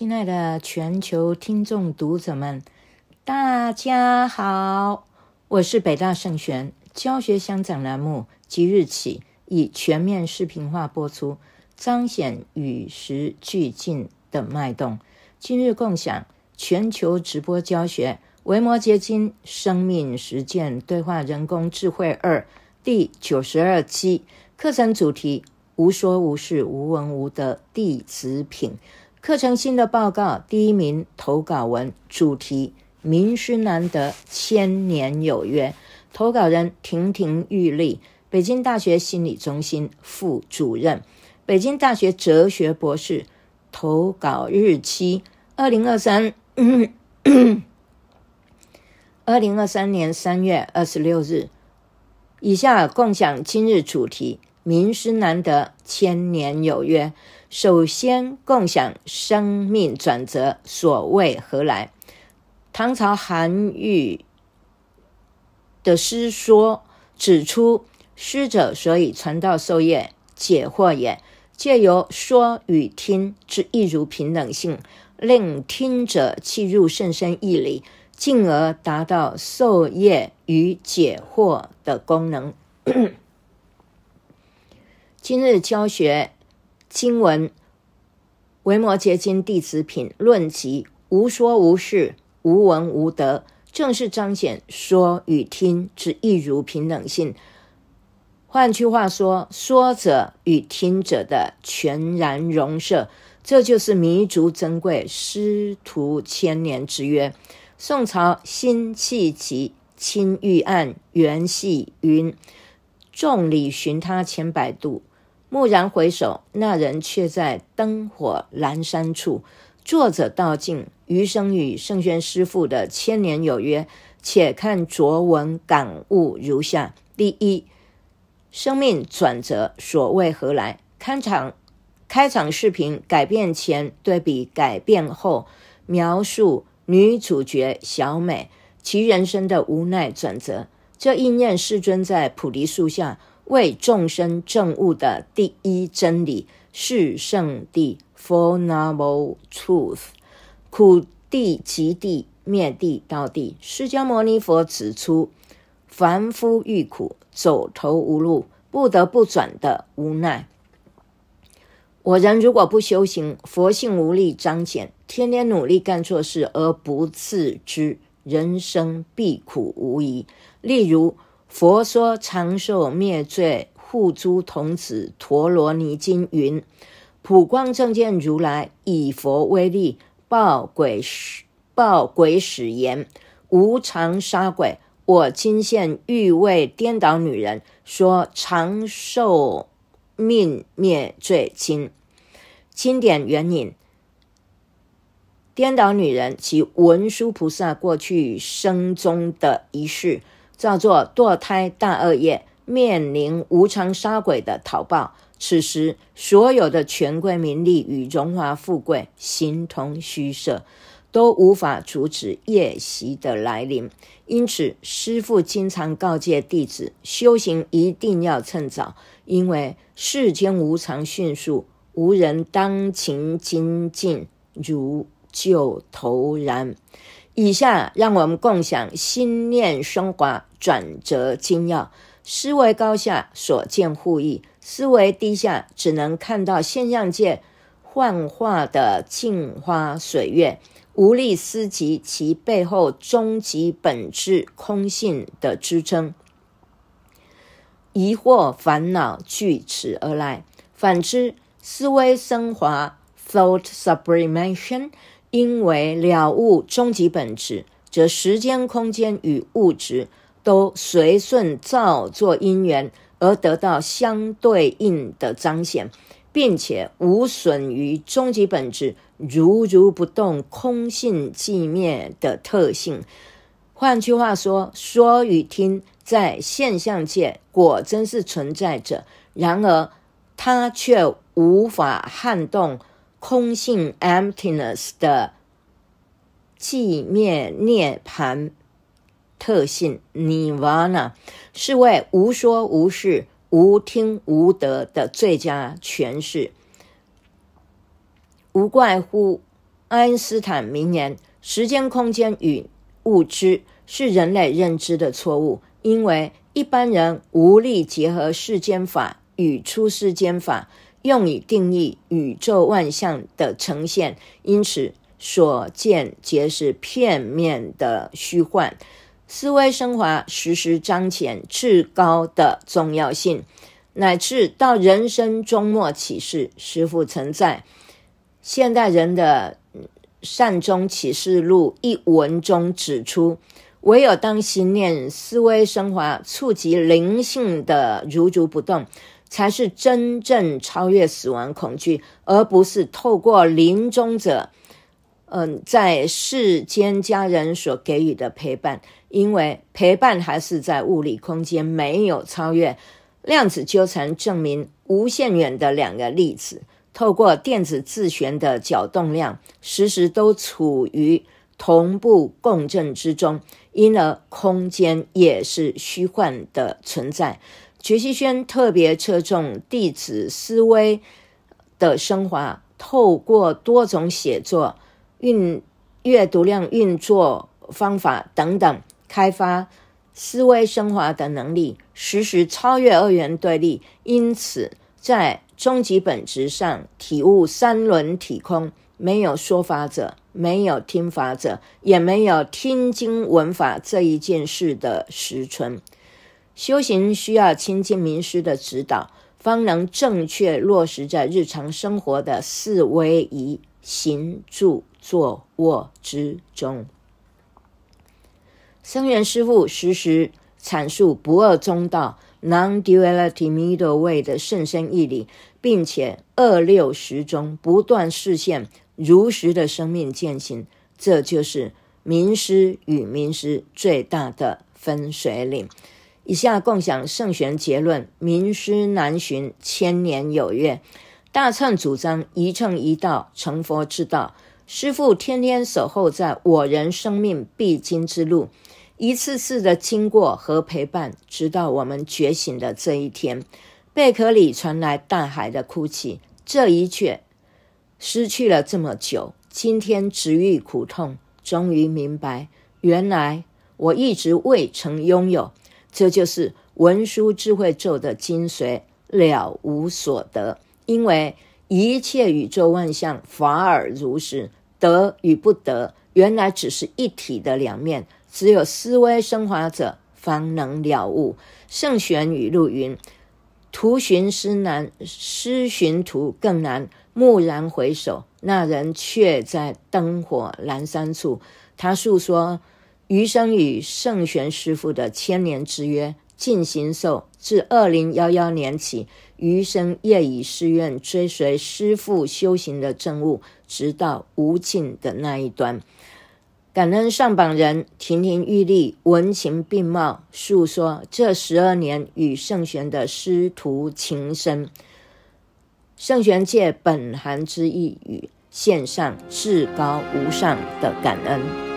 亲爱的全球听众、读者们，大家好！我是北大圣玄教学相长栏目，即日起以全面视频化播出，彰显与时俱进的脉动。今日共享全球直播教学《维摩诘经·生命实践对话人工智慧二》第九十二期，课程主题：无说无事无闻无德弟子品。课程新的报告，第一名投稿文主题“名师难得，千年有约”，投稿人亭亭玉立，北京大学心理中心副主任，北京大学哲学博士，投稿日期二零二三 二零二三年三月二十六日。以下共享今日主题。名师难得，千年有约。首先，共享生命转折，所谓何来？唐朝韩愈的诗说：“指出师者，所以传道授业解惑也。借由说与听之亦如平等性，令听者契入甚深义理，进而达到授业与解惑的功能。”今日教学经文《维摩诘经》弟子品论集，无说无事，无闻无德，正是彰显说与听之一如平等性。换句话说，说者与听者的全然融摄，这就是弥足珍贵师徒千年之约。宋朝辛弃疾《青玉案》元夕云：“众里寻他千百度。”蓦然回首，那人却在灯火阑珊处。作者道尽余生与圣宣师父的千年有约。且看卓文感悟如下：第一，生命转折所谓何来？开场开场视频改变前对比改变后，描述女主角小美其人生的无奈转折，这应验世尊在菩提树下。为众生证悟的第一真理是圣地 f o u r Noble t r u t h 苦地、及地、灭地、道地。释迦牟尼佛指出，凡夫遇苦，走投无路，不得不转的无奈。我人如果不修行，佛性无力彰显，天天努力干错事而不自知，人生必苦无疑。例如，佛说长寿灭罪护诸童子陀罗尼经云：普光正见如来以佛威力报鬼使，报鬼使言：无常杀鬼。我今现欲为颠倒女人说长寿命灭罪经。经典原引：颠倒女人，其文殊菩萨过去生中的遗式。叫做堕胎大恶业，面临无常杀鬼的讨报。此时，所有的权贵名利与荣华富贵形同虚设，都无法阻止夜袭的来临。因此，师父经常告诫弟子：修行一定要趁早，因为世间无常迅速，无人当勤精进，如旧头然。以下让我们共享心念升华转折精要。思维高下所见互异，思维低下只能看到现象界幻化的镜花水月，无力思及其背后终极本质空性的支撑，疑惑烦恼据此而来。反之，思维升华 （Thought Sublimation）。因为了悟终极本质，则时间、空间与物质都随顺造作因缘而得到相对应的彰显，并且无损于终极本质如如不动、空性寂灭的特性。换句话说，说与听在现象界果真是存在着，然而它却无法撼动。空性 （emptiness） 的寂灭涅盘特性 （nirvana） 是为无说无事、无听无得的最佳诠释。无怪乎爱因斯坦名言：“时间、空间与物质是人类认知的错误，因为一般人无力结合世间法与出世间法。”用以定义宇宙万象的呈现，因此所见皆是片面的虚幻。思维升华，时时彰显至高的重要性，乃至到人生终末启示。师父曾在《现代人的善终启示录》一文中指出：唯有当心念思维升华，触及灵性的如如不动。才是真正超越死亡恐惧，而不是透过临终者，嗯，在世间家人所给予的陪伴，因为陪伴还是在物理空间，没有超越。量子纠缠证明，无限远的两个粒子，透过电子自旋的角动量，时时都处于同步共振之中，因而空间也是虚幻的存在。学习轩特别侧重弟子思维的升华，透过多种写作、运阅读量、运作方法等等，开发思维升华的能力，时时超越二元对立。因此，在终极本质上体悟三轮体空，没有说法者，没有听法者，也没有听经闻法这一件事的实存。修行需要亲近名师的指导，方能正确落实在日常生活的四威仪、行住坐卧之中。僧源师父时时阐述不二中道 （Non-Duality Middle Way） 的甚深义理，并且二六十中不断示现如实的生命践行。这就是名师与名师最大的分水岭。以下共享圣贤结论：名师难寻，千年有月。大乘主张一乘一道，成佛之道。师傅天天守候在我人生命必经之路，一次次的经过和陪伴，直到我们觉醒的这一天。贝壳里传来大海的哭泣。这一切失去了这么久，今天直遇苦痛，终于明白，原来我一直未曾拥有。这就是文殊智慧咒的精髓，了无所得，因为一切宇宙万象法尔如是，得与不得，原来只是一体的两面，只有思维升华者方能了悟。圣玄语录云：“图寻思难，思寻图更难。”蓦然回首，那人却在灯火阑珊处。他诉说。余生与圣玄师傅的千年之约进行受，自二零幺幺年起，余生夜以继愿追随师傅修行的正悟，直到无尽的那一端。感恩上榜人亭亭玉立，文情并茂，诉说这十二年与圣玄的师徒情深。圣玄借本行之意语，献上至高无上的感恩。